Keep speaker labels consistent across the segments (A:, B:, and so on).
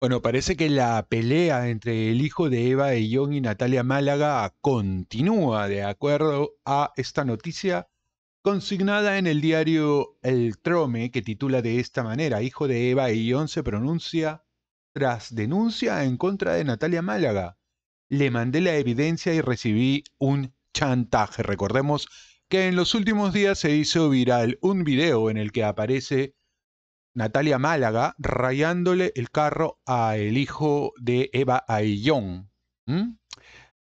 A: Bueno, parece que la pelea entre el hijo de Eva y y Natalia Málaga continúa de acuerdo a esta noticia consignada en el diario El Trome que titula de esta manera, hijo de Eva y se pronuncia tras denuncia en contra de Natalia Málaga. Le mandé la evidencia y recibí un chantaje. Recordemos que en los últimos días se hizo viral un video en el que aparece Natalia Málaga rayándole el carro a el hijo de Eva Aillón.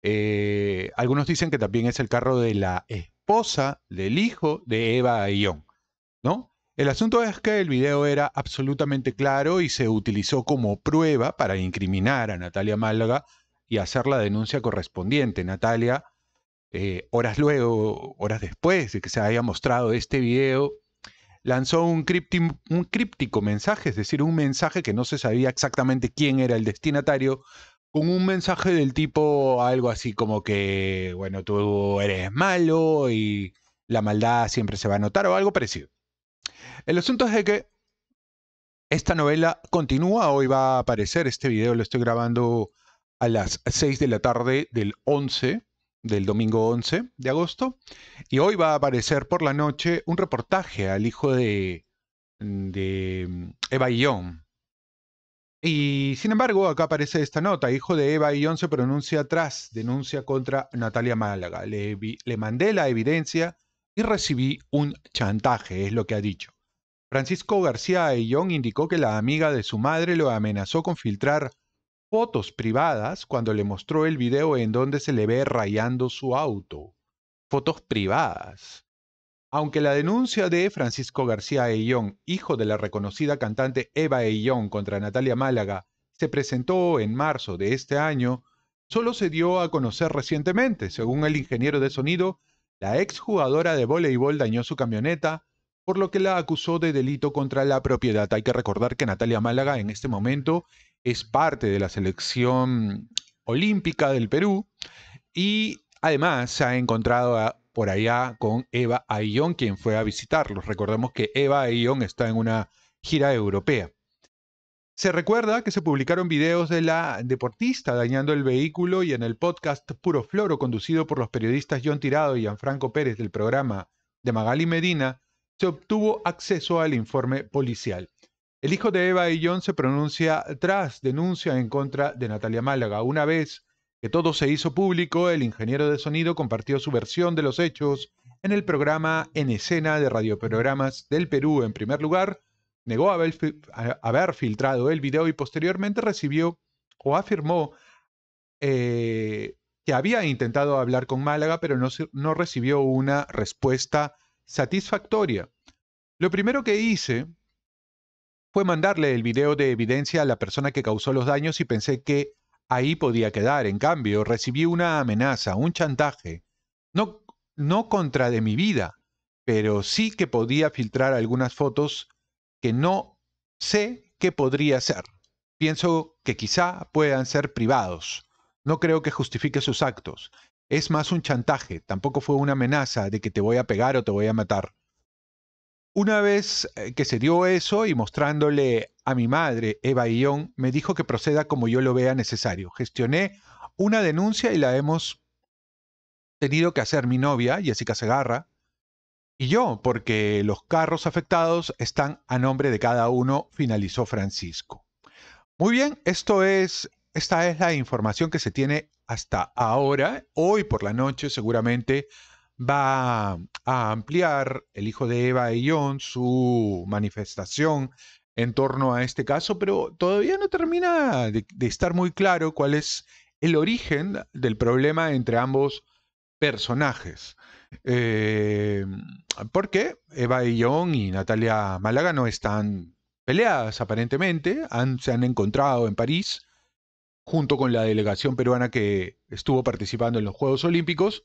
A: Eh, algunos dicen que también es el carro de la esposa del hijo de Eva Aillón, ¿no? El asunto es que el video era absolutamente claro y se utilizó como prueba para incriminar a Natalia Málaga y hacer la denuncia correspondiente. Natalia, eh, horas luego, horas después de que se haya mostrado este video, lanzó un, críptico, mensaje, es decir, un mensaje que no se sabía exactamente quién era el destinatario, con un mensaje del tipo algo así como que, bueno, tú eres malo y la maldad siempre se va a notar o algo parecido. El asunto es de que esta novela continúa, hoy va a aparecer, este video lo estoy grabando a las 6 de la tarde del 11 del domingo 11 de agosto. Y hoy va a aparecer por la noche un reportaje al hijo de, de mm, Eva Ion Y sin embargo, acá aparece esta nota. Hijo de Eva Ion se pronuncia tras denuncia contra Natalia Málaga. Le, le mandé la evidencia y recibí un chantaje, es lo que ha dicho. Francisco García Ayllón indicó que la amiga de su madre lo amenazó con filtrar fotos privadas cuando le mostró el video en donde se le ve rayando su auto. Fotos privadas. Aunque la denuncia de Francisco García Ayllón, hijo de la reconocida cantante Eva Ayllón, contra Natalia Málaga, se presentó en marzo de este año, solo se dio a conocer recientemente. Según el ingeniero de sonido, la exjugadora de voleibol dañó su camioneta por lo que la acusó de delito contra la propiedad. Hay que recordar que Natalia Málaga en este momento es parte de la selección olímpica del Perú y además se ha encontrado por allá con Eva Aillón, quien fue a visitarlos. Recordemos que Eva Aillón está en una gira europea. Se recuerda que se publicaron videos de la deportista dañando el vehículo y en el podcast Puro Floro, conducido por los periodistas John Tirado y Gianfranco Pérez del programa de Magali Medina, obtuvo acceso al informe policial. El hijo de Eva y John se pronuncia tras denuncia en contra de Natalia Málaga. Una vez que todo se hizo público, el ingeniero de sonido compartió su versión de los hechos en el programa En Escena de Radioprogramas del Perú. En primer lugar, negó haber, filtrado el video y posteriormente recibió o afirmó eh, que había intentado hablar con Málaga, pero no, no recibió una respuesta satisfactoria. Lo primero que hice fue mandarle el video de evidencia a la persona que causó los daños y pensé que ahí podía quedar. En cambio, recibí una amenaza, un chantaje, no, no contra de mi vida, pero sí que podía filtrar algunas fotos que no sé qué podría ser. Pienso que quizá puedan ser privados. No creo que justifique sus actos. Es más un chantaje, tampoco fue una amenaza de que te voy a pegar o te voy a matar. Una vez eh, que se dio eso y mostrándole a mi madre, Eva Guillón, me dijo que proceda como yo lo vea necesario. Gestioné una denuncia y la hemos tenido que hacer mi novia, Jessica Segarra, y yo, porque los carros afectados están a nombre de cada uno, finalizó Francisco. Muy bien, esto es, esta es la información que se tiene hasta ahora. Hoy por la noche seguramente va a ampliar el hijo de Eva y John su manifestación en torno a este caso, pero todavía no termina de, estar muy claro cuál es el origen del problema entre ambos personajes. Eh, porque Eva y John y Natalia Málaga no están peleadas aparentemente, se han encontrado en París junto con la delegación peruana que estuvo participando en los Juegos Olímpicos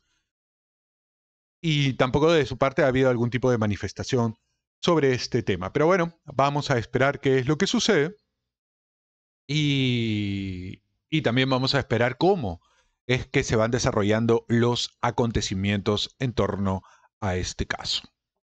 A: y tampoco de su parte ha habido algún tipo de manifestación sobre este tema. Pero bueno, vamos a esperar qué es lo que sucede y, y también vamos a esperar cómo es que se van desarrollando los acontecimientos en torno a este caso.